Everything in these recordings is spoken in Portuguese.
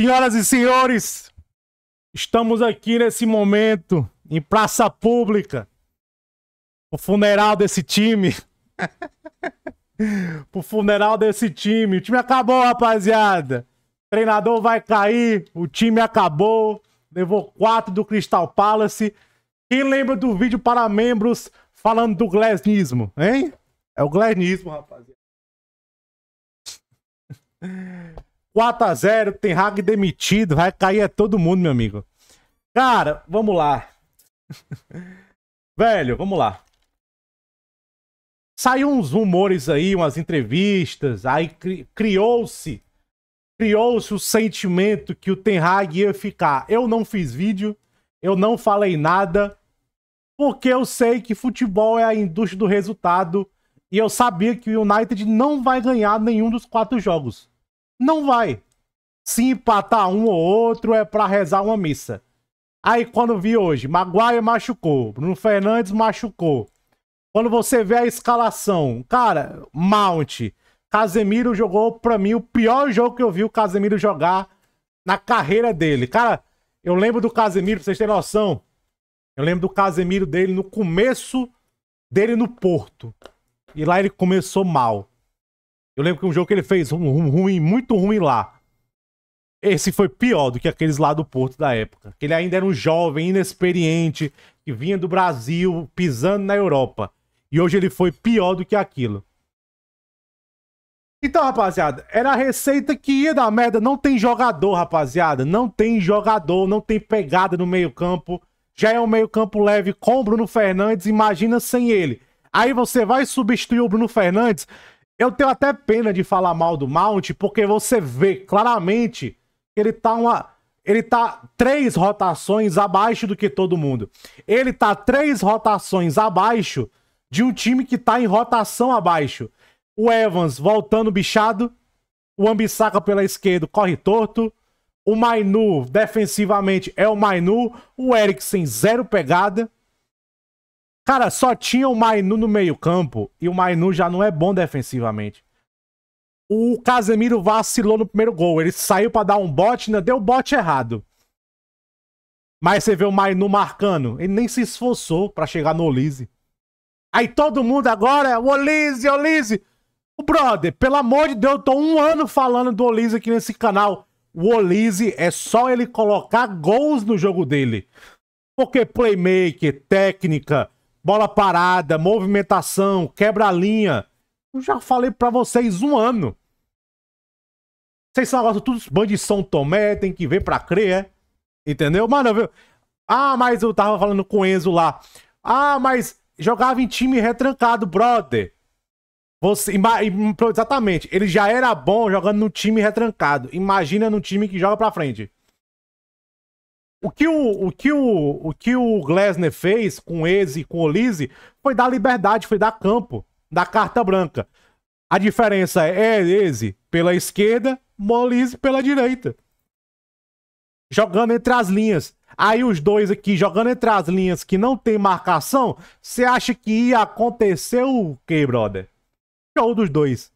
Senhoras e senhores, estamos aqui nesse momento em praça pública. O funeral desse time. pro funeral desse time. O time acabou, rapaziada. O treinador vai cair, o time acabou. Levou quatro do Crystal Palace. Quem lembra do vídeo para membros falando do glesnismo, hein? É o glesnismo, rapaziada. 4x0, tem Hag demitido, vai cair é todo mundo, meu amigo. Cara, vamos lá. Velho, vamos lá. Saiu uns rumores aí, umas entrevistas, aí cri criou-se criou-se o sentimento que o Ten Hag ia ficar. Eu não fiz vídeo, eu não falei nada, porque eu sei que futebol é a indústria do resultado e eu sabia que o United não vai ganhar nenhum dos quatro jogos. Não vai. Se empatar um ou outro é para rezar uma missa. Aí quando vi hoje, Maguire machucou, Bruno Fernandes machucou. Quando você vê a escalação, cara, Mount, Casemiro jogou para mim o pior jogo que eu vi o Casemiro jogar na carreira dele. Cara, eu lembro do Casemiro, pra vocês terem noção. Eu lembro do Casemiro dele no começo dele no Porto. E lá ele começou mal. Eu lembro que um jogo que ele fez um, um ruim, muito ruim lá. Esse foi pior do que aqueles lá do Porto da época. Que ele ainda era um jovem, inexperiente, que vinha do Brasil, pisando na Europa. E hoje ele foi pior do que aquilo. Então, rapaziada, era a receita que ia dar merda. Não tem jogador, rapaziada. Não tem jogador, não tem pegada no meio-campo. Já é um meio-campo leve com o Bruno Fernandes. Imagina sem ele. Aí você vai substituir o Bruno Fernandes eu tenho até pena de falar mal do Mount, porque você vê claramente que ele tá uma. Ele tá três rotações abaixo do que todo mundo. Ele tá três rotações abaixo de um time que tá em rotação abaixo. O Evans voltando bichado. O Ambissaca pela esquerda corre torto. O Mainu defensivamente é o Mainu. O Eriksen zero pegada. Cara, só tinha o Mainu no meio-campo e o Mainu já não é bom defensivamente. O Casemiro vacilou no primeiro gol. Ele saiu para dar um bote, não deu o bote errado. Mas você vê o Mainu marcando. Ele nem se esforçou para chegar no Olise. Aí todo mundo agora, Olise, Olise. O brother, pelo amor de Deus, eu tô um ano falando do Olise aqui nesse canal. O Olise é só ele colocar gols no jogo dele. Porque playmaker, técnica, bola parada, movimentação, quebra-linha. Eu já falei para vocês um ano. Vocês são agora todos bandos de São Tomé, tem que ver pra crer, é? Entendeu? Mano, viu? Ah, mas eu tava falando com o Enzo lá. Ah, mas jogava em time retrancado, brother. Você, exatamente, ele já era bom jogando no time retrancado. Imagina no time que joga pra frente. O que o, o, que o, o que o Glesner fez com Eze e com Olise foi dar liberdade, foi dar campo, dar carta branca. A diferença é Eze pela esquerda, Molise pela direita. Jogando entre as linhas. Aí os dois aqui jogando entre as linhas que não tem marcação, você acha que ia acontecer o quê, brother? Show dos dois.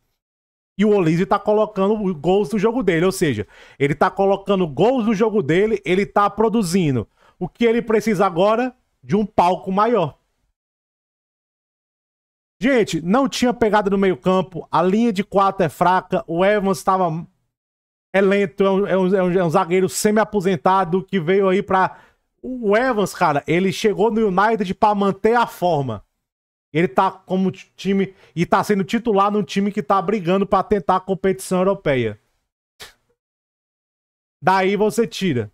E o Olise tá colocando gols do jogo dele, ou seja, ele tá colocando gols do jogo dele, ele tá produzindo. O que ele precisa agora? De um palco maior. Gente, não tinha pegada no meio campo, a linha de quatro é fraca, o Evans estava é lento, é, é um, é um, é um zagueiro semi-aposentado que veio aí para O Evans, cara, ele chegou no United para manter a forma. Ele tá como time e tá sendo titular no time que tá brigando para tentar a competição europeia. Daí você tira.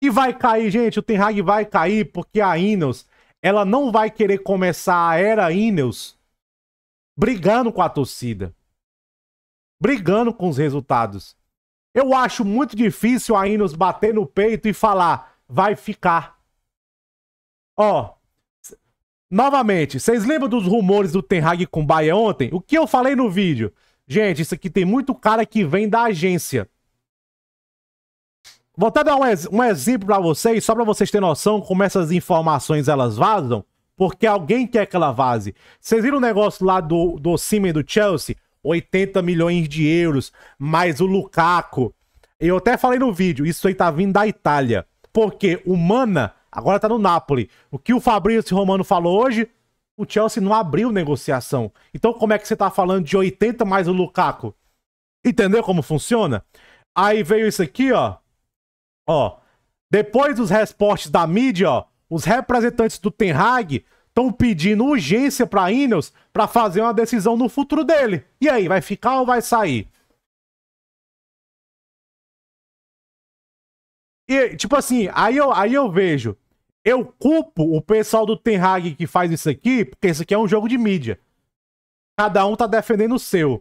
E vai cair, gente, o Ten Hag vai cair porque a Ineos, ela não vai querer começar a era Ineos brigando com a torcida. Brigando com os resultados. Eu acho muito difícil a Ineos bater no peito e falar, vai ficar. Ó, Novamente, vocês lembram dos rumores do Ten Hag com Bahia ontem? O que eu falei no vídeo? Gente, isso aqui tem muito cara que vem da agência. Vou até dar um, um exemplo para vocês, só para vocês terem noção como essas informações elas vazam, porque alguém quer que ela vaze. Vocês viram o negócio lá do, do Simen do Chelsea? 80 milhões de euros, mais o Lukaku. Eu até falei no vídeo, isso aí tá vindo da Itália. Porque o Mana Agora tá no Napoli. O que o Fabrício Romano falou hoje, o Chelsea não abriu negociação. Então como é que você tá falando de 80 mais o Lukaku? Entendeu como funciona? Aí veio isso aqui, ó. Ó. Depois dos reportes da mídia, ó, os representantes do Ten Hag estão pedindo urgência para Ineos para fazer uma decisão no futuro dele. E aí, vai ficar ou vai sair? E, tipo assim, aí eu, aí eu vejo eu culpo o pessoal do Ten Hag que faz isso aqui, porque isso aqui é um jogo de mídia. Cada um tá defendendo o seu.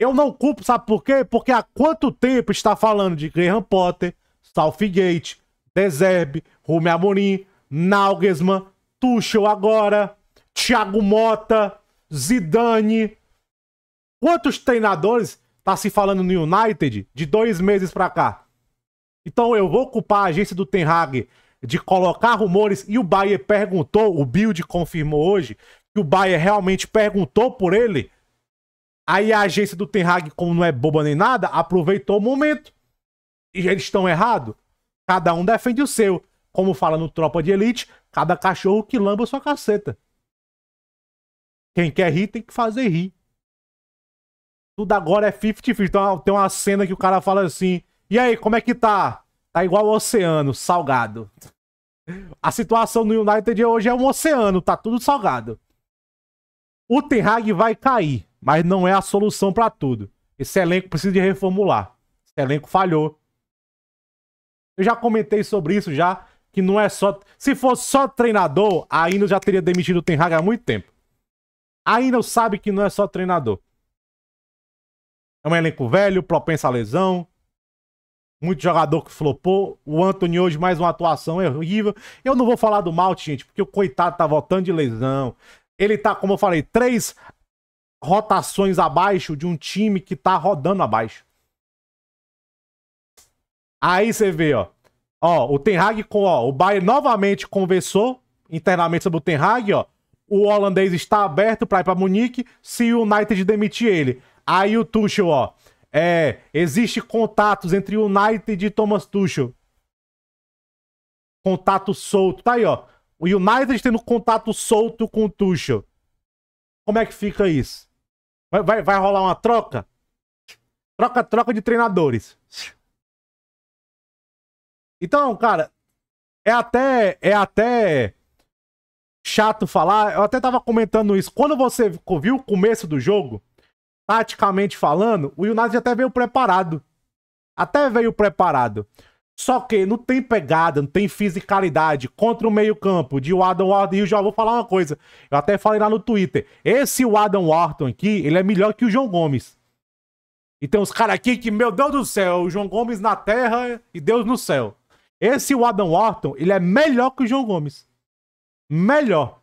Eu não culpo, sabe por quê? Porque há quanto tempo está falando de Graham Potter, Southgate, Deserbe, Rumi Amorim, Nalgesman, Tuchel agora, Thiago Mota, Zidane. Quantos treinadores tá se falando no United de dois meses pra cá? Então eu vou culpar a agência do Ten Hag de colocar rumores e o Bayer perguntou, o Build confirmou hoje que o Bayer realmente perguntou por ele. Aí a agência do Ten Hag, como não é boba nem nada, aproveitou o momento. E eles estão errados. Cada um defende o seu. Como fala no Tropa de Elite, cada cachorro que lamba sua caceta. Quem quer rir tem que fazer rir. Tudo agora é 50-50. Então, tem uma cena que o cara fala assim: E aí, como é que tá? Tá igual o oceano, salgado. A situação no United hoje é um oceano, tá tudo salgado. O Ten Hag vai cair, mas não é a solução para tudo. Esse elenco precisa de reformular. Esse elenco falhou. Eu já comentei sobre isso já, que não é só... Se fosse só treinador, a Ino já teria demitido o Ten Hag há muito tempo. A Ino sabe que não é só treinador. É um elenco velho, propenso a lesão, muito jogador que flopou. O Anthony hoje mais uma atuação horrível. Eu não vou falar do mal gente, porque o coitado tá voltando de lesão. Ele tá, como eu falei, três rotações abaixo de um time que tá rodando abaixo. Aí você vê, ó. Ó, o Ten Hag com, ó, o Bayern novamente conversou internamente sobre o Ten Hag, ó. O holandês está aberto para ir para Munique se o United demitir ele. Aí o Tuchel, ó, é, existe contatos entre United e Thomas Tuchel. Contato solto. Tá aí, ó. O United tendo contato solto com o Tuchel. Como é que fica isso? Vai, vai, vai rolar uma troca? Troca, troca de treinadores. Então, cara, é até, é até chato falar. Eu até tava comentando isso. Quando você viu o começo do jogo, taticamente falando, o United até veio preparado. Até veio preparado. Só que não tem pegada, não tem fisicalidade contra o meio-campo de Adam Wharton. E eu já vou falar uma coisa. Eu até falei lá no Twitter. Esse Adam Wharton aqui, ele é melhor que o João Gomes. E tem uns caras aqui que, meu Deus do céu, o João Gomes na terra e Deus no céu. Esse Adam Wharton, ele é melhor que o João Gomes. Melhor.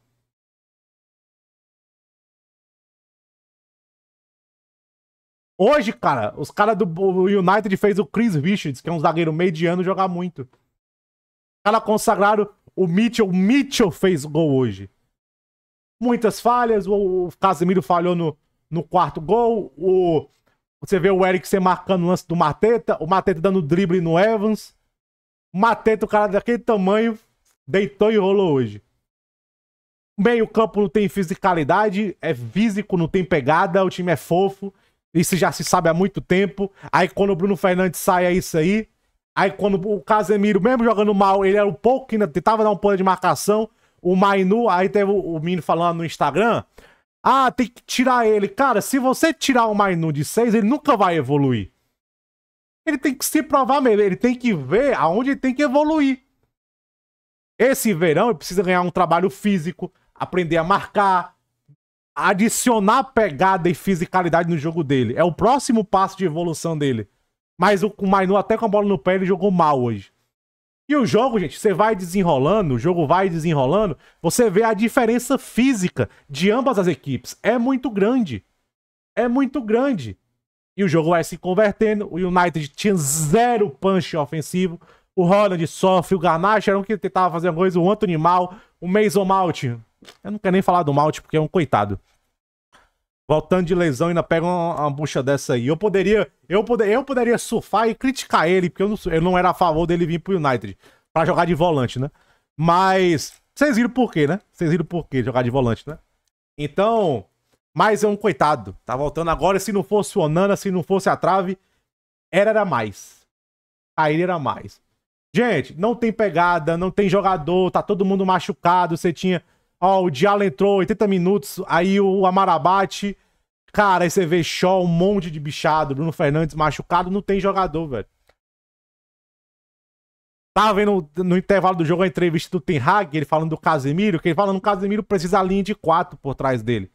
Hoje, cara, os caras do United fez o Chris Richards, que é um zagueiro mediano, jogar muito. Os caras consagraram o Mitchell. O Mitchell fez gol hoje. Muitas falhas. O Casemiro falhou no, no quarto gol. O, você vê o Eriksen marcando o lance do Mateta. O Mateta dando drible no Evans. O Mateta, o cara daquele tamanho, deitou e rolou hoje. Meio campo não tem fisicalidade, é físico, não tem pegada, o time é fofo. Isso já se sabe há muito tempo. Aí quando o Bruno Fernandes sai, é isso aí. Aí quando o Casemiro, mesmo jogando mal, ele era um pouco que ainda tentava dar um poder de marcação. O Mainu, aí teve o, o menino falando no Instagram. Ah, tem que tirar ele. Cara, se você tirar o Mainu de 6, ele nunca vai evoluir. Ele tem que se provar mesmo. Ele tem que ver aonde ele tem que evoluir. Esse verão ele precisa ganhar um trabalho físico, aprender a marcar, adicionar pegada e fisicalidade no jogo dele. É o próximo passo de evolução dele. Mas o, o Mainu, até com a bola no pé, ele jogou mal hoje. E o jogo, gente, você vai desenrolando, o jogo vai desenrolando, você vê a diferença física de ambas as equipes. É muito grande. É muito grande. E o jogo vai se convertendo. O United tinha zero punch ofensivo. O Holland sofre, o Garnacho era um que tentava fazer uma coisa, o Anthony mal, o Mason Mount eu não quero nem falar do Malte, tipo, porque é um coitado. Voltando de lesão, ainda pega uma, uma bucha dessa aí. Eu poderia, eu, poder, eu poderia surfar e criticar ele, porque eu não, eu não era a favor dele vir pro United para jogar de volante, né? Mas vocês viram por quê, né? Vocês viram por quê jogar de volante, né? Então, mas é um coitado. Tá voltando agora. Se não fosse o Onana, se não fosse a trave, era, era mais. Aí era mais. Gente, não tem pegada, não tem jogador, tá todo mundo machucado. Você tinha Ó, o Dial entrou 80 minutos, aí o Amarabate. Cara, aí você vê Shaw, um monte de bichado, Bruno Fernandes machucado, não tem jogador, velho. Tava vendo no intervalo do jogo a entrevista do Ten Hag, ele falando do Casemiro, que ele falando que o Casemiro precisa a linha de quatro por trás dele.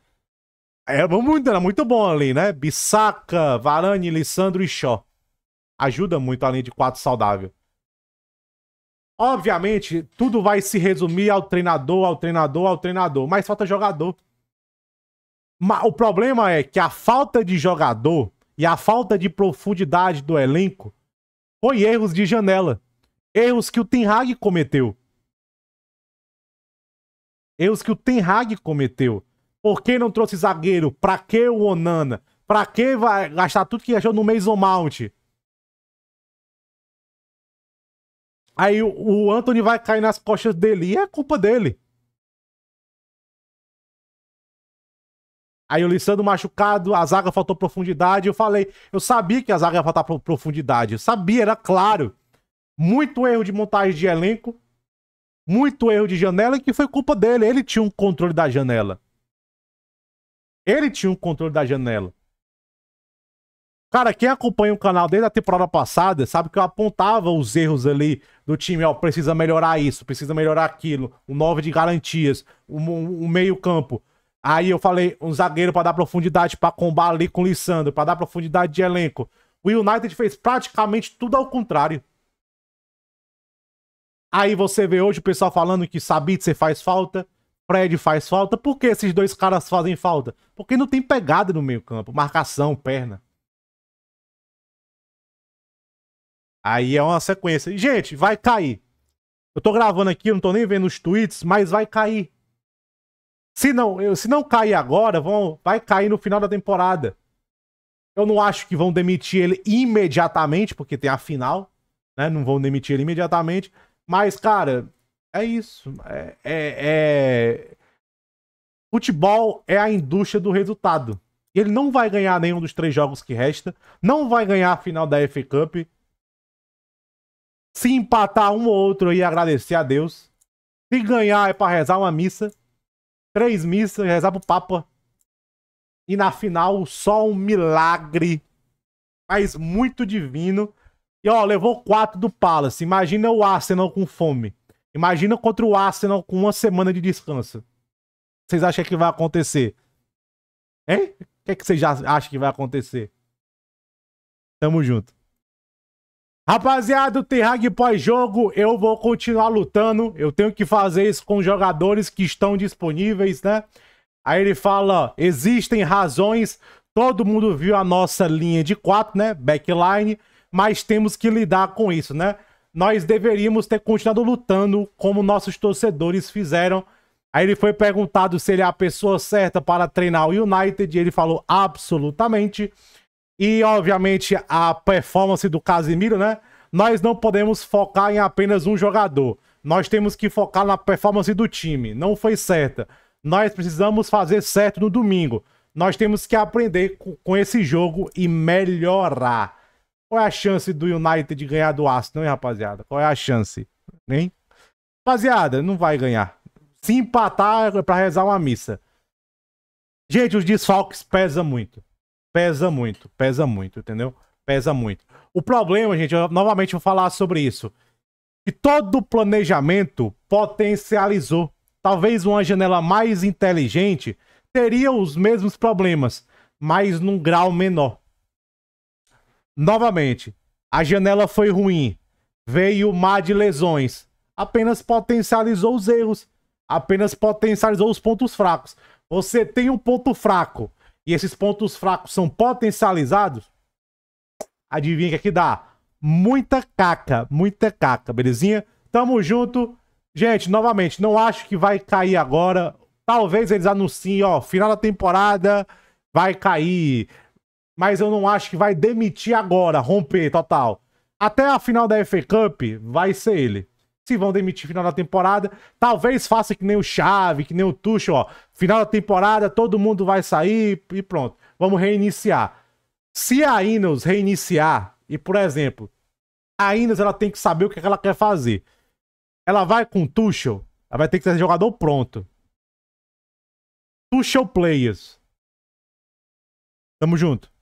Era é, muito, era muito bom ali, né? Bissaca, Varane, Lissandro e Shaw. Ajuda muito a linha de quatro saudável. Obviamente, tudo vai se resumir ao treinador, ao treinador, ao treinador, mas falta jogador. Mas o problema é que a falta de jogador e a falta de profundidade do elenco foi erros de janela. Erros que o Ten Hag cometeu. Erros que o Ten Hag cometeu. Por que não trouxe zagueiro? Pra que o Onana? Pra que vai gastar tudo que achou no Mason Mount? Aí o Anthony vai cair nas costas dele e é culpa dele. Aí o Lissandro machucado, a zaga faltou profundidade. Eu falei, eu sabia que a zaga ia faltar profundidade. Eu sabia, era claro. Muito erro de montagem de elenco. Muito erro de janela que foi culpa dele. Ele tinha um controle da janela. Ele tinha um controle da janela. Cara, quem acompanha o canal desde a temporada passada sabe que eu apontava os erros ali do time. Ó, precisa melhorar isso, precisa melhorar aquilo. Um 9 de garantias, um, um meio-campo. Aí eu falei um zagueiro para dar profundidade para combar ali com o Lissandro, para dar profundidade de elenco. O United fez praticamente tudo ao contrário. Aí você vê hoje o pessoal falando que Sabitzer faz falta, Fred faz falta. Por que esses dois caras fazem falta? Porque não tem pegada no meio campo, marcação, perna. Aí é uma sequência. Gente, vai cair. Eu tô gravando aqui, eu não tô nem vendo os tweets, mas vai cair. Se não, eu, se não cair agora, vão, vai cair no final da temporada. Eu não acho que vão demitir ele imediatamente, porque tem a final, né? Não vão demitir ele imediatamente. Mas, cara, é isso. É, é, é... Futebol é a indústria do resultado. Ele não vai ganhar nenhum dos três jogos que resta, não vai ganhar a final da F Cup, se empatar um ou outro aí, agradecer a Deus. Se ganhar é para rezar uma missa. Três missas, rezar pro Papa. E na final, só um milagre. Mas muito divino. E ó, levou quatro do Palace. Imagina o Arsenal com fome. Imagina contra o Arsenal com uma semana de descanso. Vocês acham que vai acontecer? Hein? O que, é que vocês acham que vai acontecer? Tamo junto. Rapaziada, o Terrag pós-jogo, eu vou continuar lutando. Eu tenho que fazer isso com jogadores que estão disponíveis, né? Aí ele fala, existem razões. Todo mundo viu a nossa linha de quatro, né? Backline. Mas temos que lidar com isso, né? Nós deveríamos ter continuado lutando como nossos torcedores fizeram. Aí ele foi perguntado se ele é a pessoa certa para treinar o United. E ele falou, absolutamente. Absolutamente e, obviamente, a performance do Casimiro, né? Nós não podemos focar em apenas um jogador. Nós temos que focar na performance do time. Não foi certa. Nós precisamos fazer certo no domingo. Nós temos que aprender com esse jogo e melhorar. Qual é a chance do United ganhar do Aston, hein, rapaziada? Qual é a chance? Hein? Rapaziada, não vai ganhar. Se empatar é pra rezar uma missa. Gente, os desfalques pesam muito. Pesa muito, pesa muito, entendeu? Pesa muito. O problema, gente, eu novamente vou falar sobre isso. que todo planejamento potencializou. Talvez uma janela mais inteligente teria os mesmos problemas, mas num grau menor. Novamente, a janela foi ruim. Veio o mar de lesões. Apenas potencializou os erros. Apenas potencializou os pontos fracos. Você tem um ponto fraco e esses pontos fracos são potencializados, adivinha que, é que dá? Muita caca, muita caca, belezinha? Tamo junto. Gente, novamente, não acho que vai cair agora. Talvez eles anunciem, ó, final da temporada vai cair. Mas eu não acho que vai demitir agora, romper total. Até a final da FA Cup vai ser ele se vão demitir final da temporada. Talvez faça que nem o Chave, que nem o Tuchel, ó. Final da temporada, todo mundo vai sair e pronto. Vamos reiniciar. Se a Inos reiniciar, e por exemplo, a Inos ela tem que saber o é que ela quer fazer. Ela vai com o Tuchel, ela vai ter que ser jogador pronto. Tuchel Players. Tamo junto.